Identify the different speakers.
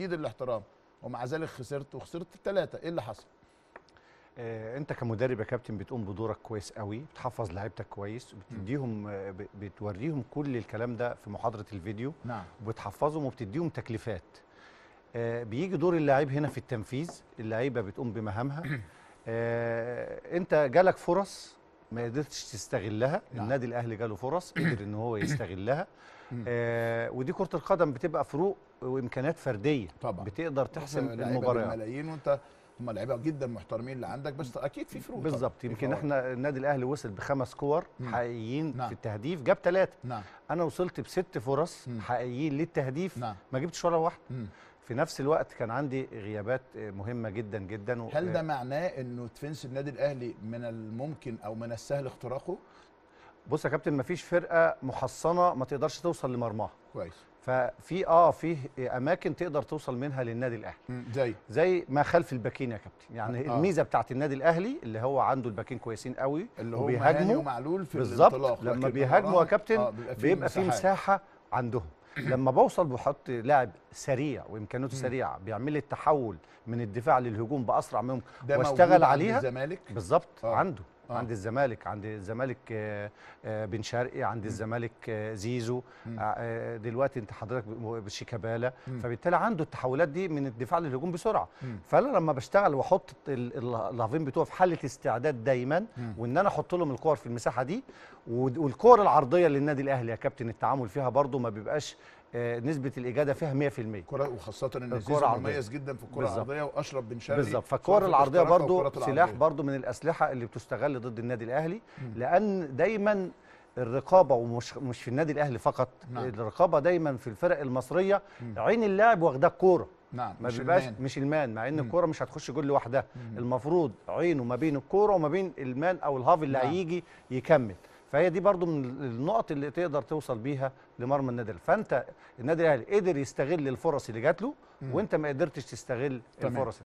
Speaker 1: شديد الاحترام ومع ذلك خسرت وخسرت الثلاثه ايه اللي حصل آه، انت كمدرب يا كابتن بتقوم بدورك كويس قوي بتحفظ لعيبتك كويس وبتديهم آه، بتوريهم كل الكلام ده في محاضره الفيديو نعم وبتحفظهم وبتديهم تكليفات آه، بيجي دور اللاعب هنا في التنفيذ اللعيبه بتقوم بمهامها آه، انت جالك فرص ما قدرتش تستغلها نعم. النادي الاهلي جاله فرص قدر ان هو يستغلها آه ودي كره القدم بتبقى فروق وامكانيات فرديه طبعا بتقدر تحسم المباراه ملايين وانت هم لعيبه جدا محترمين اللي عندك بس اكيد في فروق بالظبط يمكن احنا النادي الاهلي وصل بخمس كور نعم. حقيقيين نعم. في التهديف جاب ثلاثه نعم. انا وصلت بست فرص مم. حقيقيين للتهديف نعم. ما جبتش ولا واحده في نفس الوقت كان عندي غيابات مهمه جدا جدا و... هل ده معناه انه تفنس النادي الاهلي من الممكن او من السهل اختراقه بص يا كابتن مفيش فرقه محصنه ما تقدرش توصل لمرماها كويس ففي اه في اماكن تقدر توصل منها للنادي الاهلي زي زي ما خلف الباكين يا كابتن يعني آه. الميزه بتاعه النادي الاهلي اللي هو عنده الباكين كويسين قوي اللي هو بيهاجموا معلول في بالظبط لما بيهاجموا يا كابتن آه بيبقى, بيبقى في مساحه عندهم لما بوصل بحط لاعب سريع وامكانياته سريعه بيعمل لي التحول من الدفاع للهجوم باسرع منهم واشتغل عليها بالظبط آه. عنده آه. عند الزمالك عند الزمالك آه، آه، بن شرقي عند الزمالك آه، زيزو مم. دلوقتي انت حضرتك بشيكابالا فبالتالي عنده التحولات دي من الدفاع للهجوم بسرعه مم. فانا لما بشتغل واحط اللافين بتوعه في حاله استعداد دايما مم. وان انا احط لهم الكور في المساحه دي والكور العرضيه للنادي الاهلي يا كابتن التعامل فيها برده ما بيبقاش آه، نسبه الاجاده فيها 100% كره وخاصه ان زيزو مميز جدا في الكره العرضيه واشرف بن شرقي بالظبط فالكره العرضيه برضو سلاح برضو من الاسلحه اللي بتستغل ضد النادي الاهلي م. لان دايما الرقابه ومش مش في النادي الاهلي فقط نعم. الرقابه دايما في الفرق المصريه م. عين اللاعب واخداه الكوره نعم ما مش المان. مش المان مع ان الكوره مش هتخش جول لوحدها المفروض عينه ما بين الكوره وما بين المان او الهاف اللي نعم. هيجي يكمل فهي دي برضو من النقط اللي تقدر توصل بيها لمرمى النادي الاهلي فانت النادي الاهلي قدر يستغل الفرص اللي جات له وانت ما قدرتش تستغل الفرص